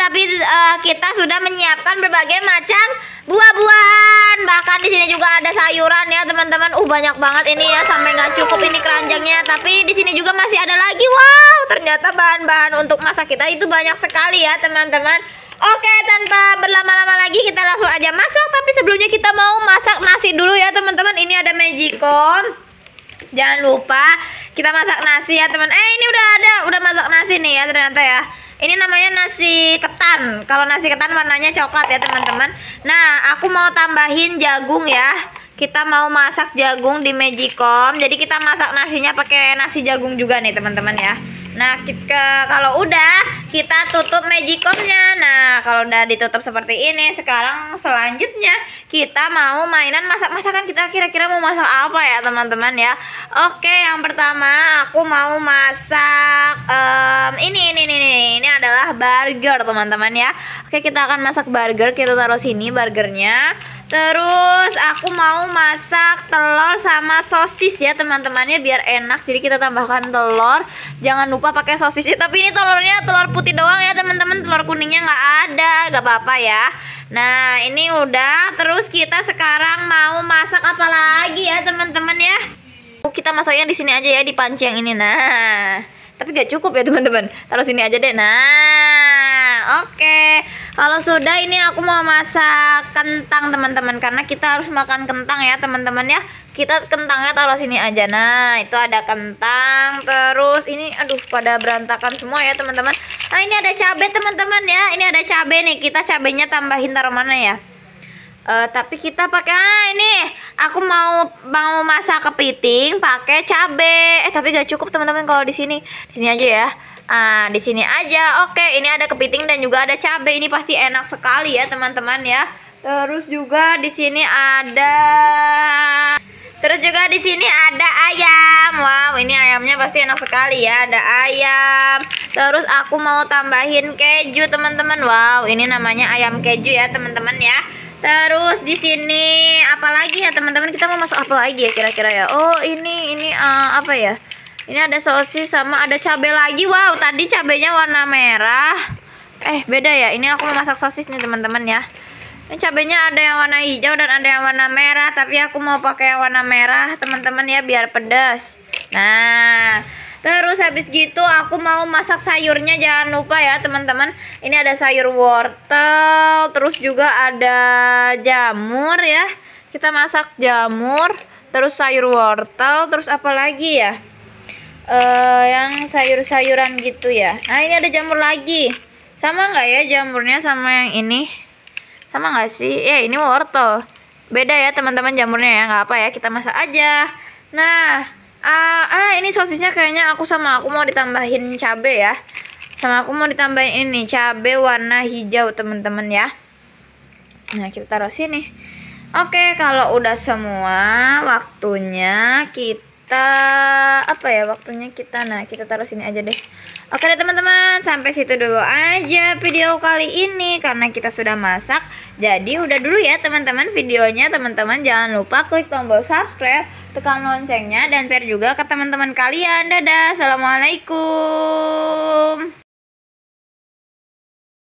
Tapi uh, kita sudah menyiapkan berbagai macam buah-buahan. Bahkan di sini juga ada sayuran ya, teman-teman. Uh, banyak banget ini ya, sampai nggak cukup ini keranjangnya. Tapi di sini juga masih ada lagi. Wow, ternyata bahan-bahan untuk masak kita itu banyak sekali ya, teman-teman. Oke, tanpa berlama-lama lagi kita langsung aja masak. Tapi sebelumnya kita mau masak nasi dulu ya, teman-teman. Ini ada magicom. Jangan lupa kita masak nasi ya, teman. Eh, ini udah ada, udah masak nasi nih ya ternyata ya. Ini namanya nasi ketan. Kalau nasi ketan warnanya coklat ya teman-teman. Nah, aku mau tambahin jagung ya. Kita mau masak jagung di Magicom. Jadi kita masak nasinya pakai nasi jagung juga nih teman-teman ya. Nah, kita, kalau udah kita tutup magicomnya. Nah, kalau udah ditutup seperti ini, sekarang selanjutnya kita mau mainan masak-masakan. Kita kira-kira mau masak apa ya, teman-teman ya? Oke, yang pertama aku mau masak burger teman-teman ya Oke kita akan masak burger Kita taruh sini burgernya Terus aku mau masak telur sama sosis ya teman-temannya Biar enak jadi kita tambahkan telur Jangan lupa pakai sosis eh, Tapi ini telurnya telur putih doang ya teman-teman Telur kuningnya nggak ada Gak apa-apa ya Nah ini udah terus kita sekarang mau masak apa lagi ya teman-teman ya Kita masaknya di sini aja ya di panci yang ini nah tapi gak cukup ya teman-teman taruh sini aja deh nah oke okay. kalau sudah ini aku mau masak kentang teman-teman karena kita harus makan kentang ya teman-teman ya kita kentangnya taruh sini aja nah itu ada kentang terus ini aduh pada berantakan semua ya teman-teman nah ini ada cabai teman-teman ya ini ada cabai nih kita cabainya tambahin taruh mana ya Uh, tapi kita pakai ah ini aku mau mau masak kepiting pakai cabe eh tapi gak cukup teman-teman kalau di sini di sini aja ya ah di sini aja oke ini ada kepiting dan juga ada cabe ini pasti enak sekali ya teman-teman ya terus juga di sini ada terus juga di sini ada ayam wow ini ayamnya pasti enak sekali ya ada ayam terus aku mau tambahin keju teman-teman wow ini namanya ayam keju ya teman-teman ya Terus di sini apa lagi ya teman-teman kita mau masuk apa lagi ya kira-kira ya? Oh ini ini uh, apa ya? Ini ada sosis sama ada cabai lagi. Wow tadi cabainya warna merah. Eh beda ya. Ini aku mau masak sosis nih teman-teman ya. Ini cabainya ada yang warna hijau dan ada yang warna merah. Tapi aku mau pakai yang warna merah teman-teman ya biar pedas. Nah Terus habis gitu aku mau masak sayurnya jangan lupa ya teman-teman. Ini ada sayur wortel, terus juga ada jamur ya. Kita masak jamur, terus sayur wortel, terus apa lagi ya? Uh, yang sayur-sayuran gitu ya. Nah ini ada jamur lagi. Sama nggak ya jamurnya sama yang ini? Sama nggak sih? Ya ini wortel. Beda ya teman-teman jamurnya ya nggak apa ya kita masak aja. Nah uh, ah ini sosisnya kayaknya aku sama aku mau ditambahin cabe ya sama aku mau ditambahin ini cabe warna hijau temen-temen ya nah kita taruh sini oke kalau udah semua waktunya kita apa ya waktunya kita nah kita taruh sini aja deh Oke deh teman-teman, sampai situ dulu aja video kali ini karena kita sudah masak. Jadi udah dulu ya teman-teman videonya. Teman-teman jangan lupa klik tombol subscribe, tekan loncengnya dan share juga ke teman-teman kalian. Dadah, Assalamualaikum.